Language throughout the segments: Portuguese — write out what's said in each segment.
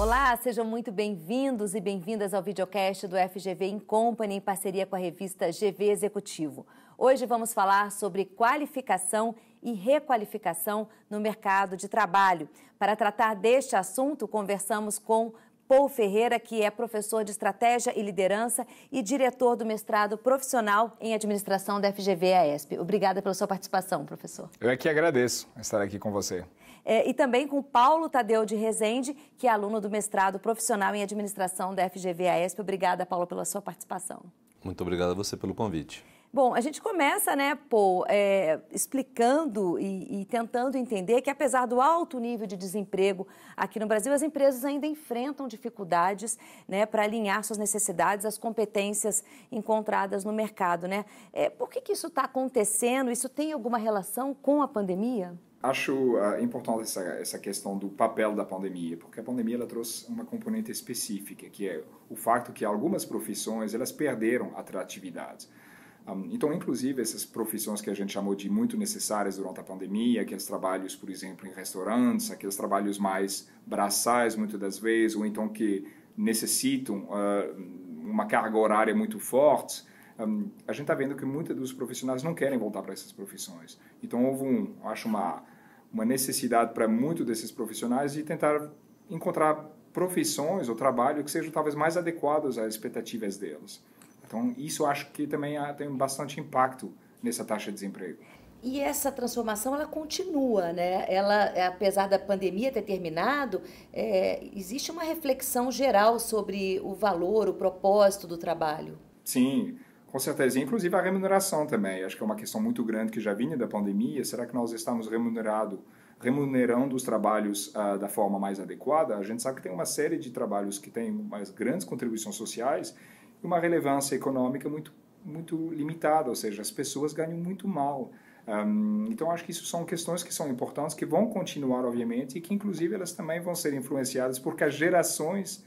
Olá, sejam muito bem-vindos e bem-vindas ao videocast do FGV In Company em parceria com a revista GV Executivo. Hoje vamos falar sobre qualificação e requalificação no mercado de trabalho. Para tratar deste assunto, conversamos com Paul Ferreira, que é professor de Estratégia e Liderança e diretor do mestrado profissional em Administração da FGV-AESP. Obrigada pela sua participação, professor. Eu é que agradeço estar aqui com você. É, e também com Paulo Tadeu de Rezende, que é aluno do mestrado profissional em administração da FGV-AESP. Obrigada, Paulo, pela sua participação. Muito obrigada a você pelo convite. Bom, a gente começa, né, Paul, é, explicando e, e, tentando entender que, apesar do alto nível de desemprego aqui no Brasil, as empresas ainda enfrentam dificuldades né, para alinhar suas necessidades às competências encontradas no mercado. Né? É, por que, que isso está acontecendo? Isso tem alguma relação com a pandemia? acho uh, importante essa, essa questão do papel da pandemia, porque a pandemia ela trouxe uma componente específica, que é o fato que algumas profissões elas perderam atratividade. Um, ah, então, inclusive, essas profissões que a gente chamou de muito necessárias durante a pandemia, aqueles trabalhos, por exemplo, em restaurantes, aqueles trabalhos mais braçais, muitas das vezes, ou então que necessitam uh, uma carga horária muito forte, um, a gente está vendo que muitos dos profissionais não querem voltar para essas profissões. Então houve um, acho uma uma necessidade para muitos desses profissionais de tentar encontrar profissões ou trabalho que sejam talvez mais adequados às expectativas deles. Então isso acho que também há, ah, tem bastante impacto nessa taxa de desemprego. E essa transformação ela continua, né? Ela, é, apesar da pandemia ter terminado, é, existe uma reflexão geral sobre o valor, o propósito do trabalho. Sim, com certeza, inclusive a remuneração também. Acho que é uma questão muito grande que já vinha da pandemia. Será que nós estamos remunerado, remunerando os trabalhos uh, da forma mais adequada? A gente sabe que tem uma série de trabalhos que têm mais grandes contribuições sociais e uma relevância econômica muito muito limitada, ou seja, as pessoas ganham muito mal. Um, então, acho que isso são questões que são importantes, que vão continuar, obviamente, e que, inclusive, elas também vão ser influenciadas porque as gerações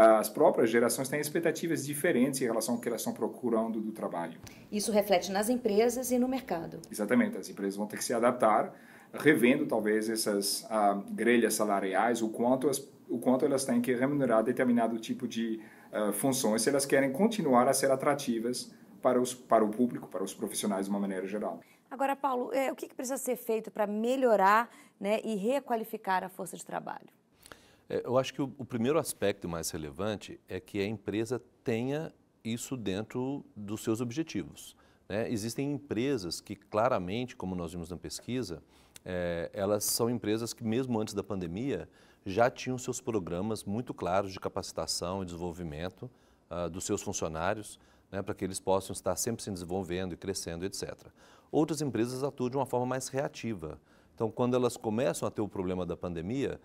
as próprias gerações têm expectativas diferentes em relação ao que elas estão procurando do trabalho. Isso reflete nas empresas e no mercado. Exatamente, as empresas vão ter que se adaptar, revendo talvez essas ah, grelhas salariais, o quanto, as, o quanto elas têm que remunerar determinado tipo de ah, funções se elas querem continuar a ser atrativas para, os, para o público, para os profissionais de uma maneira geral. Agora, Paulo, é, o que, que precisa ser feito para melhorar né, e requalificar a força de trabalho? É, eu acho que o, o primeiro aspecto mais relevante é que a empresa tenha isso dentro dos seus objetivos. Né? Existem empresas que claramente, como nós vimos na pesquisa, é, elas são empresas que mesmo antes da pandemia já tinham seus programas muito claros de capacitação e desenvolvimento uh, dos seus funcionários, né, para que eles possam estar sempre se desenvolvendo e crescendo, etc. Outras empresas atuam de uma forma mais reativa. Então, quando elas começam a ter o problema da pandemia,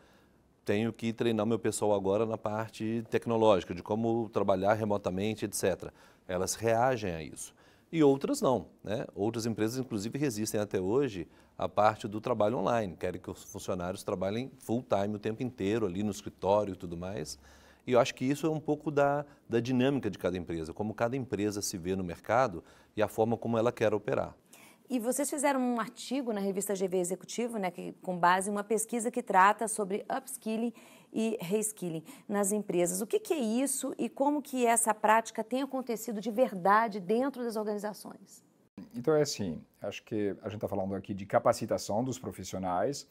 tenho que treinar meu pessoal agora na parte tecnológica, de como trabalhar remotamente, etc. Elas reagem a isso. E outras não. Né? Outras empresas, inclusive, resistem até hoje à parte do trabalho online. Querem que os funcionários trabalhem full time o tempo inteiro, ali no escritório e tudo mais. E eu acho que isso é um pouco da, da dinâmica de cada empresa, como cada empresa se vê no mercado e a forma como ela quer operar. E vocês fizeram um artigo na revista GV Executivo, né, que, com base em uma pesquisa que trata sobre upskilling e reskilling nas empresas. O que, que é isso e como que essa prática tem acontecido de verdade dentro das organizações? Então é assim, acho que a gente está falando aqui de capacitação dos profissionais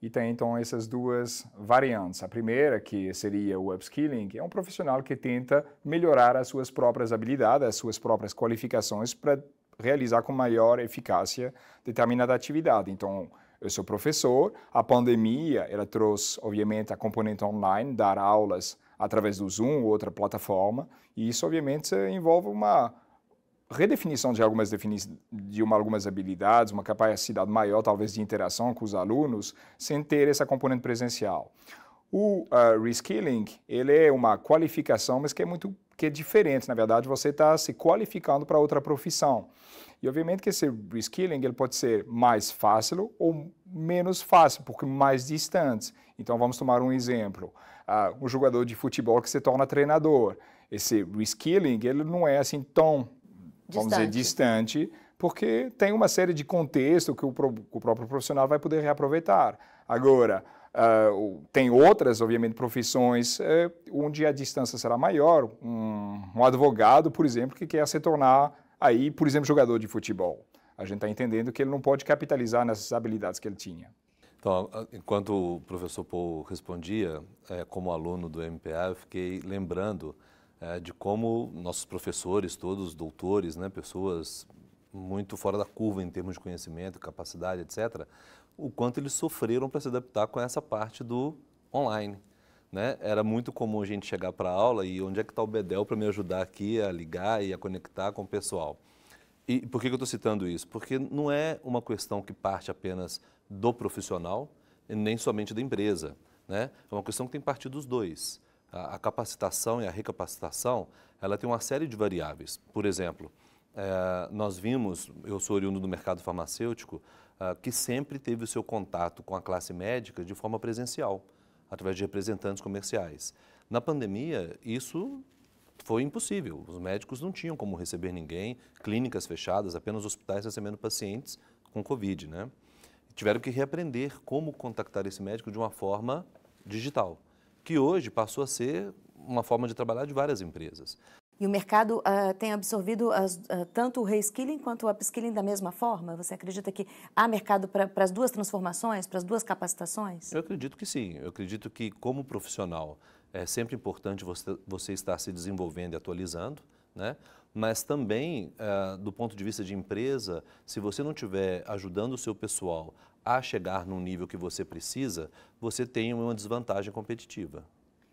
e tem então essas duas variantes. A primeira, que seria o upskilling, é um profissional que tenta melhorar as suas próprias habilidades, as suas próprias qualificações para realizar com maior eficácia determinada atividade. Então, eu sou professor, a pandemia ela trouxe, obviamente, a componente online, dar aulas através do Zoom ou outra plataforma, e isso, obviamente, envolve uma redefinição de algumas, defini de uma, algumas habilidades, uma capacidade maior, talvez, de interação com os alunos, sem ter essa componente presencial. O uh, reskilling, ele é uma qualificação, mas que é muito que é diferente, na verdade, você está se qualificando para outra profissão. E obviamente que esse reskilling ele pode ser mais fácil ou menos fácil, porque mais distante. Então vamos tomar um exemplo, ah, um jogador de futebol que se torna treinador. Esse reskilling ele não é assim tão, distante. vamos dizer, distante, porque tem uma série de contexto que o, pro, o próprio profissional vai poder reaproveitar. Agora, Uh, tem outras, obviamente, profissões uh, onde a distância será maior. Um, um, advogado, por exemplo, que quer se tornar aí, por exemplo, jogador de futebol. A gente está entendendo que ele não pode capitalizar nessas habilidades que ele tinha. Então, ah, enquanto o professor Paul respondia, é, como aluno do MPA, eu fiquei lembrando é, de como nossos professores, todos doutores, né, pessoas muito fora da curva em termos de conhecimento, capacidade, etc., o quanto eles sofreram para se adaptar com essa parte do online. Né? Era muito comum a gente chegar para a aula e onde é que está o Bedel para me ajudar aqui a ligar e a conectar com o pessoal. E por que, que eu estou citando isso? Porque não é uma questão que parte apenas do profissional e nem somente da empresa. Né? É uma questão que tem partido dos dois. A, a, capacitação e a recapacitação, ela tem uma série de variáveis. Por exemplo, é, nós vimos, eu sou oriundo do mercado farmacêutico, ah, que sempre teve o seu contato com a classe médica de forma presencial, através de representantes comerciais. Na pandemia, isso foi impossível. Os médicos não tinham como receber ninguém, clínicas fechadas, apenas hospitais recebendo pacientes com Covid, né? Tiveram que reaprender como contactar esse médico de uma forma digital, que hoje passou a ser uma forma de trabalhar de várias empresas. E o mercado uh, tem absorvido as, uh, tanto o reskilling quanto o upskilling da mesma forma? Você acredita que há mercado para as duas transformações, para as duas capacitações? Eu acredito que sim. Eu acredito que, como profissional, é sempre importante você, você estar se desenvolvendo e atualizando, né? mas também, uh, do ponto de vista de empresa, se você não estiver ajudando o seu pessoal a chegar num nível que você precisa, você tem uma desvantagem competitiva.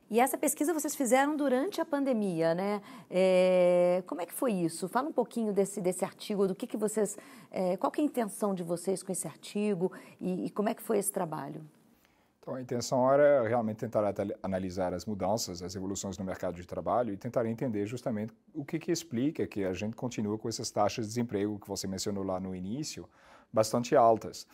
E essa pesquisa vocês fizeram durante a pandemia, né? É, como é que foi isso? Fala um pouquinho desse, desse artigo, do que, que vocês. É, qual que é a intenção de vocês com esse artigo e, e como é que foi esse trabalho? Então, a intenção era realmente tentar analisar as mudanças, as evoluções no mercado de trabalho e tentar entender justamente o que, que explica que a gente continua com essas taxas de desemprego que você mencionou lá no início, bastante altas.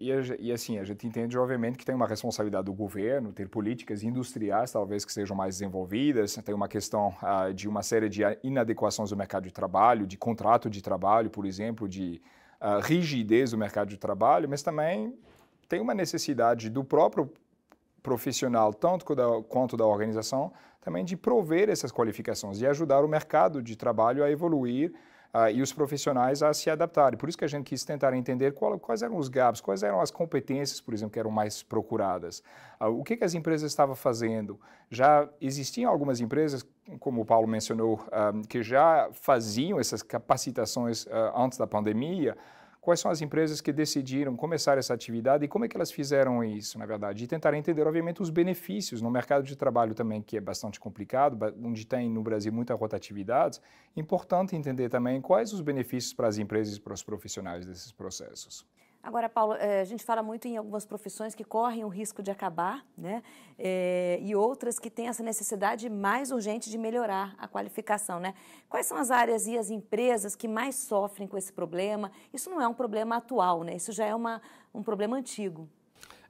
E, e, e, assim, a gente entende, obviamente, que tem uma responsabilidade do governo ter políticas industriais, talvez, que sejam mais desenvolvidas, tem uma questão ah, de uma série de inadequações do mercado de trabalho, de contrato de trabalho, por exemplo, de ah, rigidez do mercado de trabalho, mas também tem uma necessidade do próprio profissional, tanto da, quanto da organização, também de prover essas qualificações e ajudar o mercado de trabalho a evoluir e os profissionais a se adaptarem. Por isso que a gente quis tentar entender qual, quais eram os gaps, quais eram as competências, por exemplo, que eram mais procuradas. o que, que, as empresas estavam fazendo? Já existiam algumas empresas, como o Paulo mencionou, ah, que já faziam essas capacitações ah, antes da pandemia, quais são as empresas que decidiram começar essa atividade e como é que elas fizeram isso, na verdade, e tentar entender, obviamente, os benefícios no mercado de trabalho também, que é bastante complicado, onde tem no Brasil muita rotatividade. Importante entender também quais os benefícios para as empresas e para os profissionais desses processos. Agora, Paulo, é, a gente fala muito em algumas profissões que correm o risco de acabar, né? É, e outras que têm essa necessidade mais urgente de melhorar a qualificação, né? Quais são as áreas e as empresas que mais sofrem com esse problema? Isso não é um problema atual, né? Isso já é uma, um problema antigo.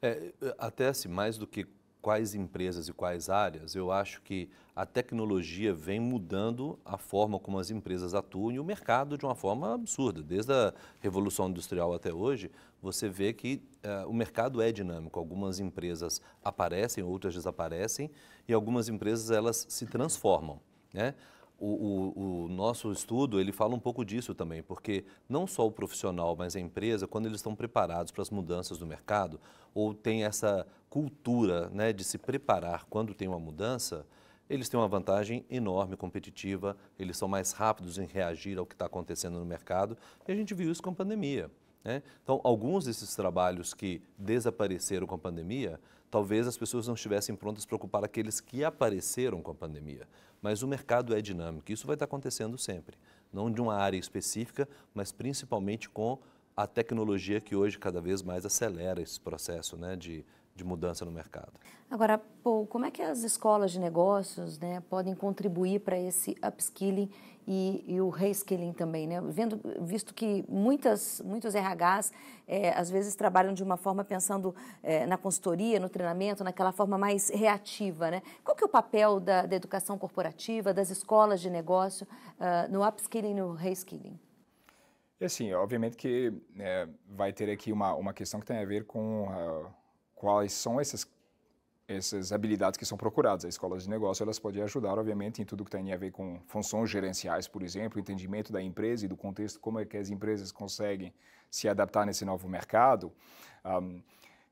É, até assim, mais do que quais empresas e quais áreas, eu acho que a tecnologia vem mudando a forma como as empresas atuam e o mercado de uma forma absurda. Desde a Revolução Industrial até hoje, você vê que uh, o mercado é dinâmico. Algumas empresas aparecem, outras desaparecem e algumas empresas elas se transformam. Né? O, o, o, nosso estudo ele fala um pouco disso também, porque não só o profissional, mas a empresa, quando eles estão preparados para as mudanças do mercado ou tem essa cultura né, de se preparar quando tem uma mudança, eles têm uma vantagem enorme, competitiva, eles são mais rápidos em reagir ao que está acontecendo no mercado e a gente viu isso com a pandemia. Né? Então, alguns desses trabalhos que desapareceram com a pandemia, talvez as pessoas não estivessem prontas para ocupar aqueles que apareceram com a pandemia. Mas o mercado é dinâmico, isso vai estar acontecendo sempre. Não de uma área específica, mas principalmente com a tecnologia que hoje cada vez mais acelera esse processo né, de de mudança no mercado. Agora, Paul, como é que as escolas de negócios né, podem contribuir para esse upskilling e, e, o reskilling também, né? Vendo, visto que muitas, muitos RHs é, às vezes trabalham de uma forma pensando é, na consultoria, no treinamento, naquela forma mais reativa, né? Qual que é o papel da, da educação corporativa, das escolas de negócio uh, no upskilling e no reskilling? É assim, obviamente que é, vai ter aqui uma, uma questão que tem a ver com... Uh, quais são essas, essas habilidades que são procuradas. As escolas de negócio elas podem ajudar, obviamente, em tudo que tem a ver com funções gerenciais, por exemplo, entendimento da empresa e do contexto, como é que as empresas conseguem se adaptar nesse novo mercado. Um,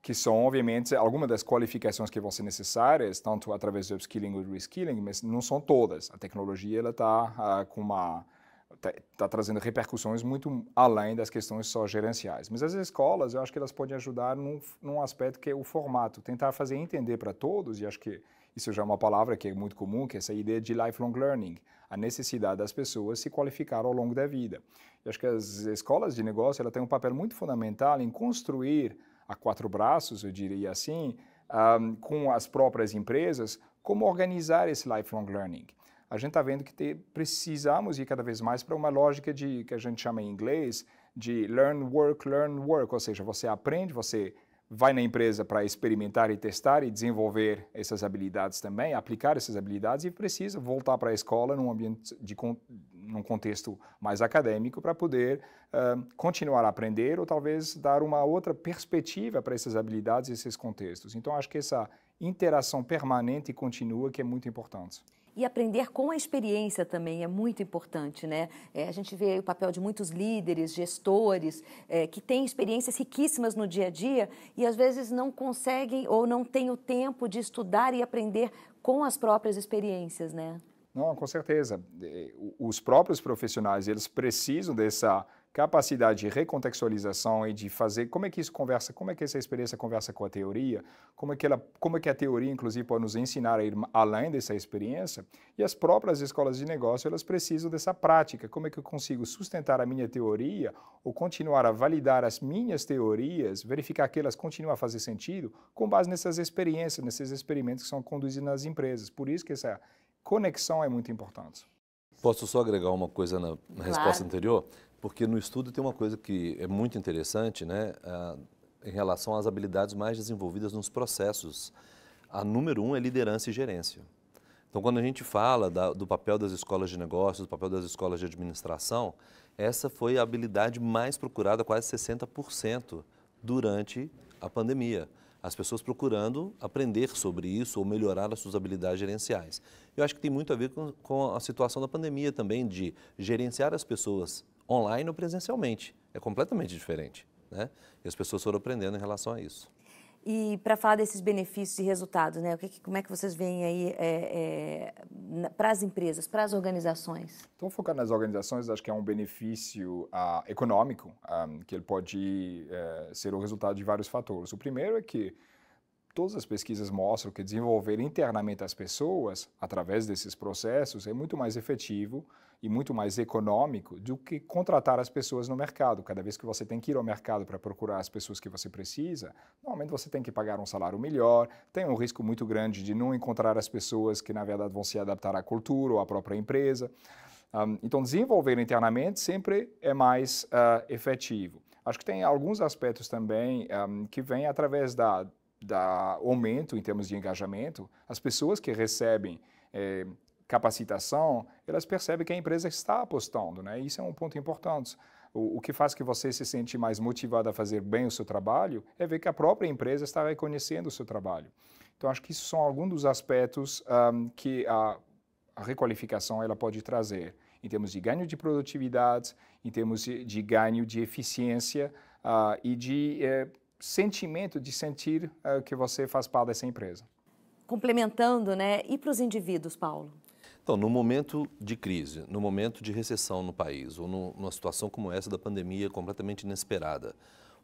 que são, obviamente, algumas das qualificações que vão ser necessárias, tanto através do upskilling ou do reskilling, mas não são todas. A tecnologia ela está uh, ah, com uma está tá trazendo repercussões muito além das questões só gerenciais. Mas as escolas, eu acho que elas podem ajudar num, num aspecto que é o formato, tentar fazer entender para todos, e acho que isso já é uma palavra que é muito comum, que é essa ideia de lifelong learning, a necessidade das pessoas se qualificar ao longo da vida. Eu acho que as escolas de negócio ela têm um papel muito fundamental em construir a quatro braços, eu diria assim, um, ah, com as próprias empresas, como organizar esse lifelong learning a gente está vendo que te, precisamos ir cada vez mais para uma lógica de que a gente chama em inglês de learn work learn work, ou seja, você aprende, você vai na empresa para experimentar e testar e desenvolver essas habilidades também, aplicar essas habilidades e precisa voltar para a escola num ambiente de num contexto mais acadêmico para poder uh, continuar a aprender ou talvez dar uma outra perspectiva para essas habilidades e esses contextos. Então acho que essa interação permanente e contínua que é muito importante. E aprender com a experiência também é muito importante, né? É, a gente vê o papel de muitos líderes, gestores, é, que têm experiências riquíssimas no dia a dia e às vezes não conseguem ou não têm o tempo de estudar e aprender com as próprias experiências, né? Não, com certeza. É, os próprios profissionais, eles precisam dessa capacidade de recontextualização e de fazer como é que isso conversa, como é que essa experiência conversa com a teoria, como é que, ela, como é que a teoria, inclusive, pode nos ensinar a ir além dessa experiência. E as próprias escolas de negócio, elas precisam dessa prática. Como é que eu consigo sustentar a minha teoria ou continuar a validar as minhas teorias, verificar que elas continuam a fazer sentido com base nessas experiências, nesses experimentos que são conduzidos nas empresas. Por isso que essa conexão é muito importante. Posso só agregar uma coisa na, na claro. resposta anterior? porque no estudo tem uma coisa que é muito interessante, né? Ah, em relação às habilidades mais desenvolvidas nos processos. A número um é liderança e gerência. Então, quando a gente fala da, do papel das escolas de negócios, do papel das escolas de administração, essa foi a habilidade mais procurada, quase 60%, durante a pandemia. As pessoas procurando aprender sobre isso ou melhorar as suas habilidades gerenciais. Eu acho que tem muito a ver com, com a situação da pandemia também, de gerenciar as pessoas online ou presencialmente. É completamente diferente. Né? E as pessoas foram aprendendo em relação a isso. E para falar desses benefícios e resultados, né? O que, como é que vocês veem aí é, é, para as empresas, para as organizações? Então, focando nas organizações, acho que é um benefício ah, econômico, ah, que ele pode eh, ser o resultado de vários fatores. O primeiro é que todas as pesquisas mostram que desenvolver internamente as pessoas, através desses processos, é muito mais efetivo e muito mais econômico do que contratar as pessoas no mercado. Cada vez que você tem que ir ao mercado para procurar as pessoas que você precisa, normalmente você tem que pagar um salário melhor, tem um risco muito grande de não encontrar as pessoas que, na verdade, vão se adaptar à cultura ou à própria empresa. Um, ah, então, desenvolver internamente sempre é mais uh, efetivo. Acho que tem alguns aspectos também um, ah, que vêm através da da aumento em termos de engajamento, as pessoas que recebem é, capacitação, elas percebem que a empresa está apostando, né? Isso é um ponto importante. O, o, que faz que você se sente mais motivado a fazer bem o seu trabalho é ver que a própria empresa está reconhecendo o seu trabalho. Então, acho que isso são alguns dos aspectos um, que a, a requalificação ela pode trazer em termos de ganho de produtividade, em termos de, de ganho de eficiência uh, e de eh, sentimento de sentir uh, que você faz parte dessa empresa. Complementando, né? E para os indivíduos, Paulo? Então, no momento de crise, no momento de recessão no país, ou no, numa situação como essa da pandemia completamente inesperada,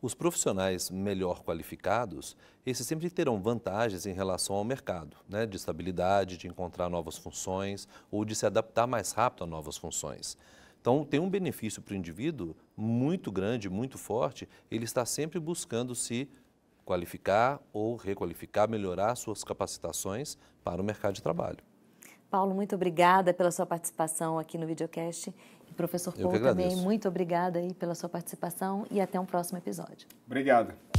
os profissionais melhor qualificados, esses sempre terão vantagens em relação ao mercado, né? de estabilidade, de encontrar novas funções ou de se adaptar mais rápido a novas funções. Então, tem um benefício para o indivíduo muito grande, muito forte, ele está sempre buscando se qualificar ou requalificar, melhorar suas capacitações para o mercado de trabalho. Paulo, muito obrigada pela sua participação aqui no videocast. E professor Paulo também, muito obrigada aí pela sua participação e até um próximo episódio. Obrigado.